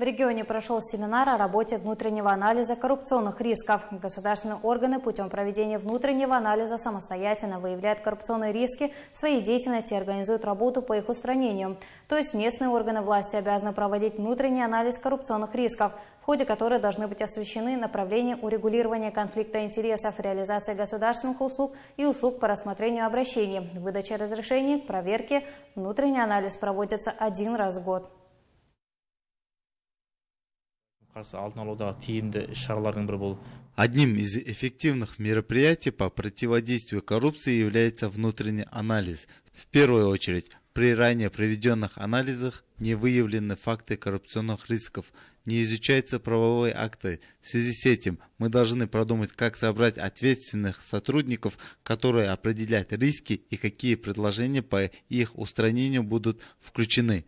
В регионе прошел семинар о работе внутреннего анализа коррупционных рисков. Государственные органы путем проведения внутреннего анализа самостоятельно выявляют коррупционные риски в своей деятельности и организуют работу по их устранению. То есть местные органы власти обязаны проводить внутренний анализ коррупционных рисков, в ходе которой должны быть освещены направления урегулирования конфликта интересов, реализации государственных услуг и услуг по рассмотрению обращений, выдача разрешений, проверки. Внутренний анализ проводится один раз в год. Одним из эффективных мероприятий по противодействию коррупции является внутренний анализ. В первую очередь, при ранее проведенных анализах не выявлены факты коррупционных рисков, не изучаются правовые акты. В связи с этим мы должны продумать, как собрать ответственных сотрудников, которые определят риски и какие предложения по их устранению будут включены.